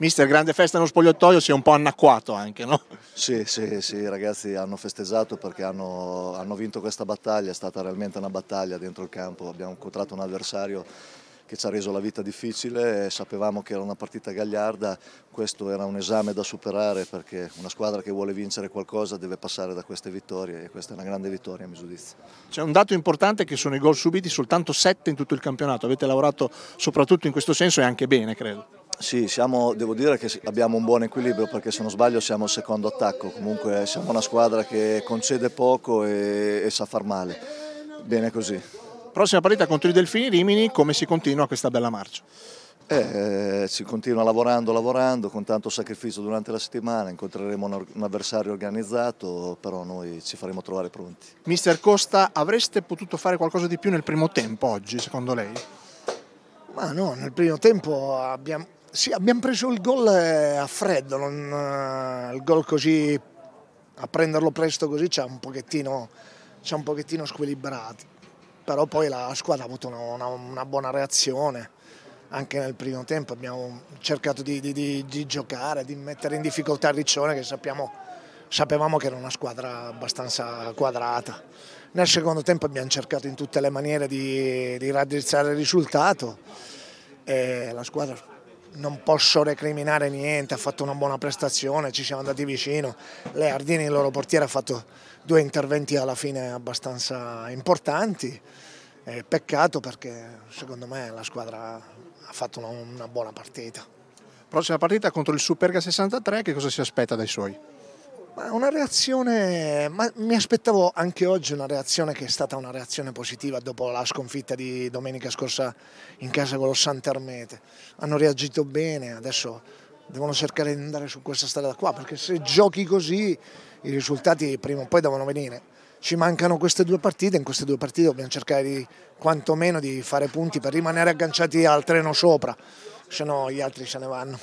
Mister, grande festa nello spogliatoio, si è un po' anacquato anche, no? Sì, sì, sì, i ragazzi hanno festeggiato perché hanno, hanno vinto questa battaglia, è stata realmente una battaglia dentro il campo, abbiamo incontrato un avversario che ci ha reso la vita difficile, sapevamo che era una partita gagliarda, questo era un esame da superare perché una squadra che vuole vincere qualcosa deve passare da queste vittorie e questa è una grande vittoria a mio giudizio. C'è un dato importante che sono i gol subiti, soltanto 7 in tutto il campionato, avete lavorato soprattutto in questo senso e anche bene credo. Sì, siamo, devo dire che abbiamo un buon equilibrio perché se non sbaglio siamo al secondo attacco, comunque siamo una squadra che concede poco e, e sa far male, bene così. Prossima partita contro i Delfini Rimini, come si continua questa bella marcia? Eh, eh si continua lavorando, lavorando, con tanto sacrificio durante la settimana, incontreremo un, avversario organizzato, però noi ci faremo trovare pronti. Mister Costa, avreste potuto fare qualcosa di più nel primo tempo oggi, secondo lei? Ma no, nel primo tempo abbiamo, sì, abbiamo preso il gol eh, a freddo, non, eh, il gol così, a prenderlo presto così ci ha un, un pochettino, squilibrati, però poi la squadra ha avuto una, una, una buona reazione, anche nel primo tempo abbiamo cercato di, di, di, di giocare, di mettere in difficoltà Riccione che sappiamo, sapevamo che era una squadra abbastanza quadrata. Nel secondo tempo abbiamo cercato in tutte le maniere di, raddrizzare il risultato e la squadra non posso recriminare niente, ha fatto una buona prestazione, ci siamo andati vicino. Leardini, il loro portiere, ha fatto due interventi alla fine abbastanza importanti. Eh, peccato perché secondo me la squadra ha fatto una, una buona partita. Prossima partita contro il Superga 63, che cosa si aspetta dai suoi? una reazione, ma mi aspettavo anche oggi una reazione che è stata una reazione positiva dopo la sconfitta di domenica scorsa in casa con lo Sant'Armete. Hanno reagito bene, adesso devono cercare di andare su questa strada qua, perché se giochi così i risultati prima o poi devono venire. Ci mancano queste due partite, in queste due partite dobbiamo cercare di, quantomeno di fare punti per rimanere agganciati al treno sopra, se no gli altri se ne vanno.